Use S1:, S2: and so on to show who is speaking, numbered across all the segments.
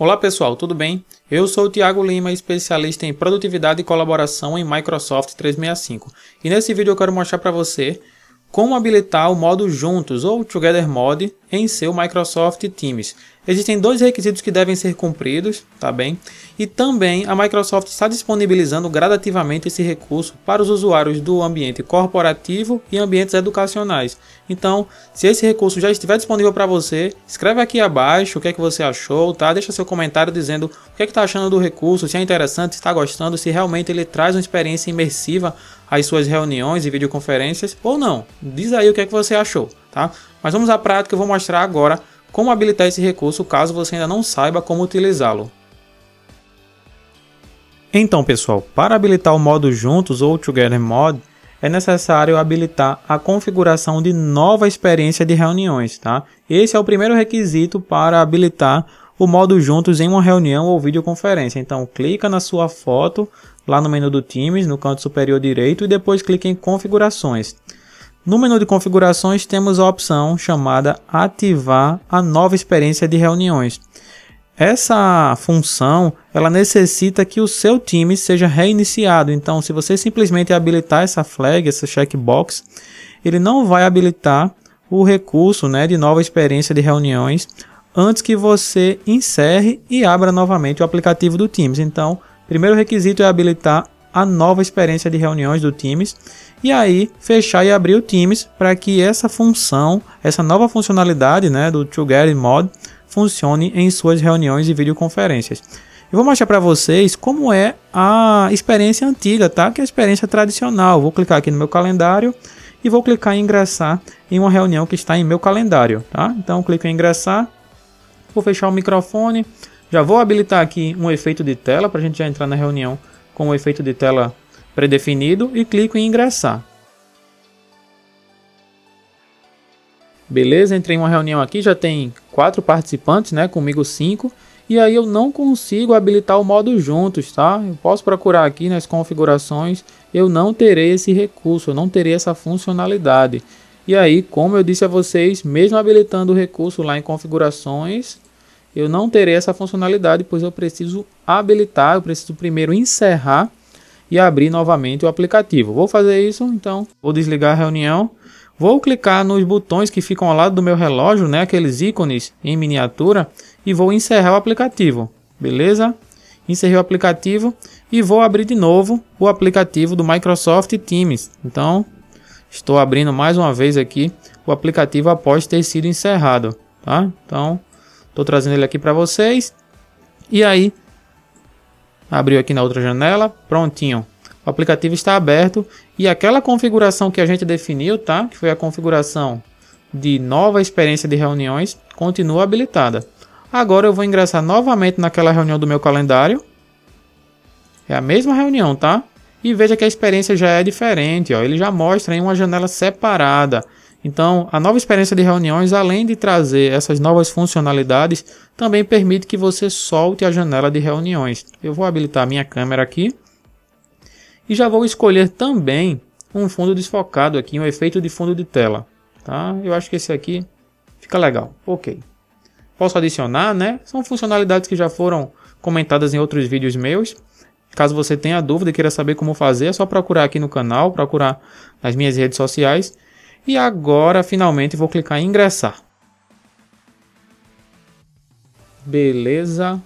S1: Olá pessoal, tudo bem? Eu sou o Thiago Lima, especialista em produtividade e colaboração em Microsoft 365. E nesse vídeo eu quero mostrar para você como habilitar o modo juntos ou Together Mode em seu Microsoft Teams. Existem dois requisitos que devem ser cumpridos, tá bem? E também a Microsoft está disponibilizando gradativamente esse recurso para os usuários do ambiente corporativo e ambientes educacionais. Então, se esse recurso já estiver disponível para você, escreve aqui abaixo o que é que você achou, tá? Deixa seu comentário dizendo o que é que está achando do recurso, se é interessante, se está gostando, se realmente ele traz uma experiência imersiva às suas reuniões e videoconferências ou não. Diz aí o que é que você achou tá? Mas vamos à prática, eu vou mostrar agora como habilitar esse recurso caso você ainda não saiba como utilizá-lo. Então pessoal, para habilitar o modo Juntos ou Together Mod, é necessário habilitar a configuração de nova experiência de reuniões, tá? Esse é o primeiro requisito para habilitar o modo Juntos em uma reunião ou videoconferência. Então, clica na sua foto lá no menu do Teams, no canto superior direito, e depois clica em Configurações. No menu de configurações temos a opção chamada ativar a nova experiência de reuniões. Essa função, ela necessita que o seu time seja reiniciado. Então, se você simplesmente habilitar essa flag, essa checkbox, ele não vai habilitar o recurso, né, de nova experiência de reuniões antes que você encerre e abra novamente o aplicativo do Teams. Então, primeiro requisito é habilitar a nova experiência de reuniões do Teams e aí fechar e abrir o Teams para que essa função, essa nova funcionalidade né, do Together Mod funcione em suas reuniões e videoconferências. Eu vou mostrar para vocês como é a experiência antiga, tá? Que é a experiência tradicional. Vou clicar aqui no meu calendário e vou clicar em ingressar em uma reunião que está em meu calendário, tá? Então clico em ingressar, vou fechar o microfone, já vou habilitar aqui um efeito de tela para a gente já entrar na reunião com o efeito de tela predefinido e clico em ingressar. Beleza, entrei em uma reunião aqui, já tem quatro participantes, né, comigo cinco, e aí eu não consigo habilitar o modo juntos, tá? Eu posso procurar aqui nas configurações, eu não terei esse recurso, eu não terei essa funcionalidade. E aí, como eu disse a vocês, mesmo habilitando o recurso lá em configurações, eu não terei essa funcionalidade, pois eu preciso habilitar, eu preciso primeiro encerrar e abrir novamente o aplicativo. Vou fazer isso, então vou desligar a reunião. Vou clicar nos botões que ficam ao lado do meu relógio, né, aqueles ícones em miniatura, e vou encerrar o aplicativo. Beleza? Encerrei o aplicativo e vou abrir de novo o aplicativo do Microsoft Teams. Então, estou abrindo mais uma vez aqui o aplicativo após ter sido encerrado, tá? Então, Estou trazendo ele aqui para vocês. E aí, abriu aqui na outra janela, prontinho. O aplicativo está aberto e aquela configuração que a gente definiu, tá? Que foi a configuração de nova experiência de reuniões, continua habilitada. Agora eu vou ingressar novamente naquela reunião do meu calendário. É a mesma reunião, tá? E veja que a experiência já é diferente, ó. Ele já mostra em uma janela separada. Então, a nova experiência de reuniões, além de trazer essas novas funcionalidades, também permite que você solte a janela de reuniões. Eu vou habilitar minha câmera aqui e já vou escolher também um fundo desfocado aqui, um efeito de fundo de tela. Tá? Eu acho que esse aqui fica legal. Ok. Posso adicionar, né? São funcionalidades que já foram comentadas em outros vídeos meus. Caso você tenha dúvida e queira saber como fazer, é só procurar aqui no canal, procurar nas minhas redes sociais e agora finalmente vou clicar em ingressar. Beleza.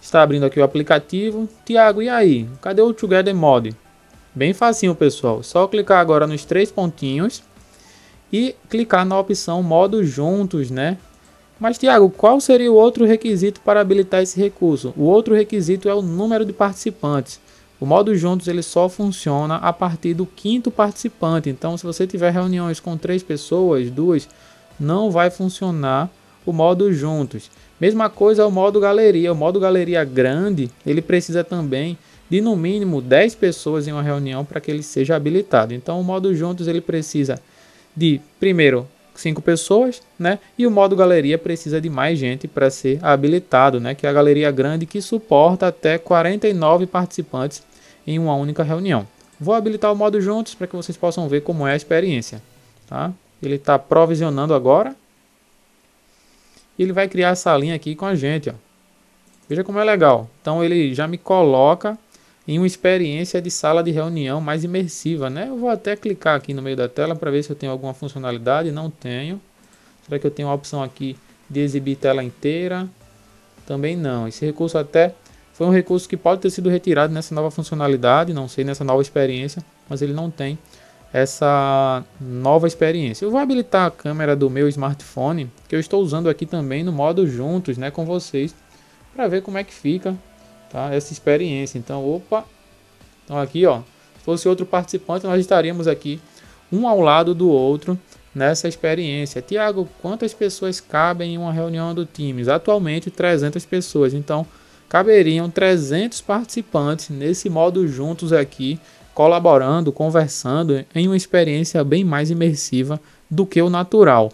S1: Está abrindo aqui o aplicativo. Tiago, e aí? Cadê o Together Mod? Bem facinho, pessoal. Só clicar agora nos três pontinhos e clicar na opção modo juntos, né? Mas Tiago, qual seria o outro requisito para habilitar esse recurso? O outro requisito é o número de participantes. O modo juntos ele só funciona a partir do quinto participante. Então, se você tiver reuniões com três pessoas, duas, não vai funcionar o modo juntos. Mesma coisa é o modo galeria. O modo galeria grande ele precisa também de no mínimo 10 pessoas em uma reunião para que ele seja habilitado. Então, o modo juntos ele precisa de primeiro cinco pessoas, né? E o modo galeria precisa de mais gente para ser habilitado, né? Que é a galeria grande que suporta até 49 participantes em uma única reunião. Vou habilitar o modo juntos para que vocês possam ver como é a experiência, tá? Ele está provisionando agora. E ele vai criar essa linha aqui com a gente, ó. Veja como é legal. Então ele já me coloca em uma experiência de sala de reunião mais imersiva, né? Eu vou até clicar aqui no meio da tela para ver se eu tenho alguma funcionalidade, não tenho. Será que eu tenho a opção aqui de exibir tela inteira? Também não. Esse recurso até foi um recurso que pode ter sido retirado nessa nova funcionalidade, não sei, nessa nova experiência, mas ele não tem essa nova experiência. Eu vou habilitar a câmera do meu smartphone, que eu estou usando aqui também no modo juntos, né, com vocês, para ver como é que fica tá? Essa experiência. Então, opa. Então aqui, ó, se fosse outro participante, nós estaríamos aqui um ao lado do outro nessa experiência. Tiago, quantas pessoas cabem em uma reunião do time? Atualmente 300 pessoas. Então, caberiam 300 participantes nesse modo juntos aqui, colaborando, conversando em uma experiência bem mais imersiva do que o natural.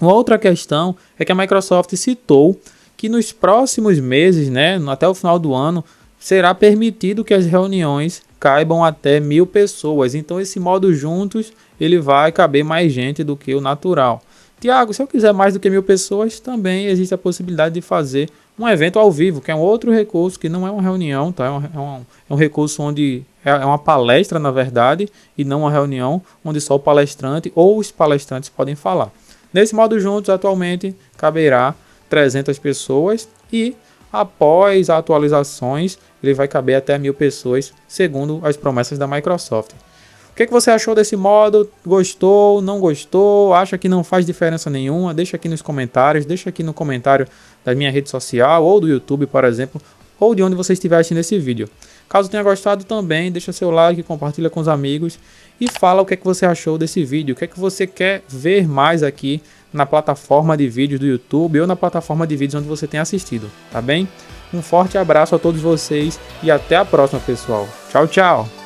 S1: Uma outra questão é que a Microsoft citou que nos próximos meses, né, até o final do ano, será permitido que as reuniões caibam até mil pessoas. Então, esse modo juntos, ele vai caber mais gente do que o natural. Tiago, se eu quiser mais do que mil pessoas, também existe a possibilidade de fazer um evento ao vivo, que é um outro recurso que não é uma reunião, tá? É um, é um, é um recurso onde é, é uma palestra, na verdade, e não uma reunião onde só o palestrante ou os palestrantes podem falar. Nesse modo juntos, atualmente, caberá 300 pessoas e após atualizações ele vai caber até mil pessoas, segundo as promessas da Microsoft. O que, é que você achou desse modo? Gostou? Não gostou? Acha que não faz diferença nenhuma? Deixa aqui nos comentários, deixa aqui no comentário da minha rede social ou do YouTube, por exemplo, ou de onde você estiver assistindo esse vídeo. Caso tenha gostado também, deixa seu like, compartilha com os amigos e fala o que é que você achou desse vídeo, o que é que você quer ver mais aqui na plataforma de vídeos do YouTube ou na plataforma de vídeos onde você tem assistido, tá bem? Um forte abraço a todos vocês e até a próxima, pessoal. Tchau, tchau!